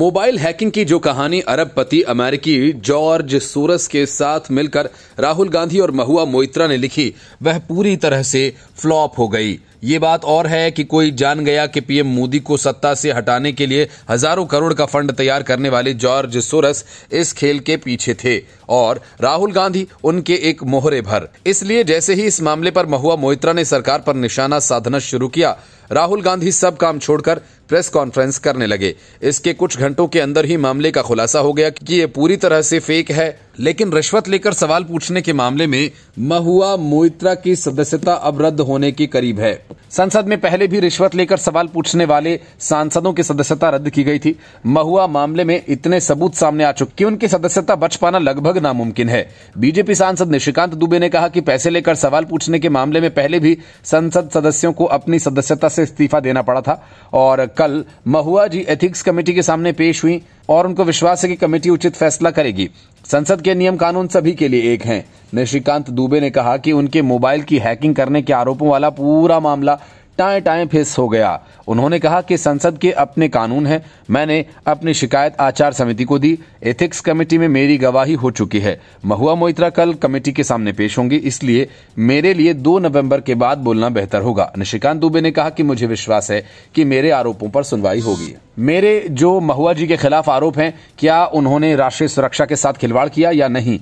mobile hacking की जो कहानी अरबपति अमेरिकी जॉर्ज सोरस के साथ मिलकर राहुल गांधी और महुआ मोइत्रा ने लिखी वह पूरी तरह से फ्लॉप हो गई ये बात और है कि कोई जान गया कि पीएम मोदी को सत्ता से हटाने के लिए हजारों करोड़ का फंड तैयार करने वाले जॉर्ज सोरस इस खेल के पीछे थे और राहुल गांधी उनके एक मोहरे भर इसलिए जैसे ही इस मामले पर महुआ मोहित्रा ने सरकार पर निशाना साधना शुरू किया राहुल गांधी सब काम छोड़कर प्रेस कॉन्फ्रेंस करने लगे इसके कुछ घंटों के अंदर ही मामले का खुलासा हो गया कि ये पूरी तरह से फेक है लेकिन रिश्वत लेकर सवाल पूछने के मामले में महुआ मोइत्रा की सदस्यता अब रद्द होने के करीब है संसद में पहले भी रिश्वत लेकर सवाल पूछने वाले सांसदों की सदस्यता रद्द की गई थी महुआ मामले में इतने सबूत सामने आ चुके कि उनकी सदस्यता बच पाना लगभग नामुमकिन है बीजेपी सांसद निशिकांत दुबे ने कहा कि पैसे लेकर सवाल पूछने के मामले में पहले भी संसद सदस्यों को अपनी सदस्यता से इस्तीफा देना पड़ा था और कल महुआ जी एथिक्स कमेटी के सामने पेश हुई और उनको विश्वास है कि कमेटी उचित फैसला करेगी संसद के नियम कानून सभी के लिए एक हैं निशिकांत दुबे ने कहा कि उनके मोबाइल की हैकिंग करने के आरोपों वाला पूरा मामला टाए टाए फेस हो गया उन्होंने कहा कि संसद के अपने कानून हैं मैंने अपनी शिकायत आचार समिति को दी एथिक्स कमेटी में मेरी गवाही हो चुकी है महुआ मोइत्रा कल कमेटी के सामने पेश होंगी इसलिए मेरे लिए दो नवम्बर के बाद बोलना बेहतर होगा निशिकांत दुबे ने कहा कि मुझे विश्वास है कि मेरे आरोपों पर सुनवाई होगी मेरे जो महुआ जी के खिलाफ आरोप हैं क्या उन्होंने राष्ट्रीय सुरक्षा के साथ खिलवाड़ किया या नहीं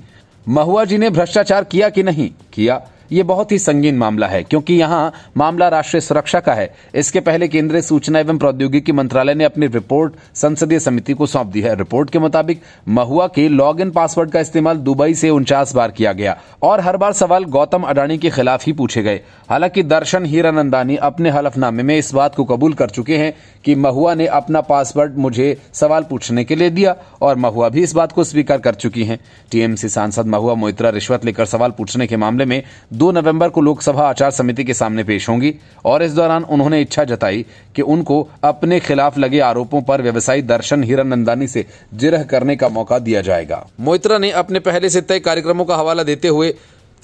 महुआ जी ने भ्रष्टाचार किया कि नहीं किया ये बहुत ही संगीन मामला है क्योंकि यहाँ मामला राष्ट्रीय सुरक्षा का है इसके पहले केंद्रीय सूचना एवं प्रौद्योगिकी मंत्रालय ने अपनी रिपोर्ट संसदीय समिति को सौंप दी है रिपोर्ट के मुताबिक महुआ के लॉग इन पासवर्ड का इस्तेमाल दुबई से उनचास बार किया गया और हर बार सवाल गौतम अडानी के खिलाफ ही पूछे गए हालांकि दर्शन हीरानंदानी अपने हलफनामे में इस बात को कबूल कर चुके हैं कि महुआ ने अपना पासवर्ड मुझे सवाल पूछने के लिए दिया और महुआ भी इस बात को स्वीकार कर चुकी हैं टीएमसी सांसद महुआ मोइत्रा रिश्वत लेकर सवाल पूछने के मामले में दो नवंबर को लोकसभा आचार समिति के सामने पेश होंगी और इस दौरान उन्होंने इच्छा जताई कि उनको अपने खिलाफ लगे आरोपों पर व्यवसायी दर्शन हिरन नंदानी से जिरह करने का मौका दिया जाएगा मोहित्रा ने अपने पहले से तय कार्यक्रमों का हवाला देते हुए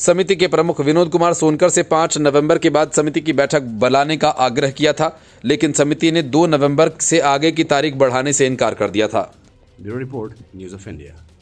समिति के प्रमुख विनोद कुमार सोनकर से पांच नवंबर के बाद समिति की बैठक बुलाने का आग्रह किया था लेकिन समिति ने दो नवंबर से आगे की तारीख बढ़ाने से इनकार कर दिया था bureau report news of India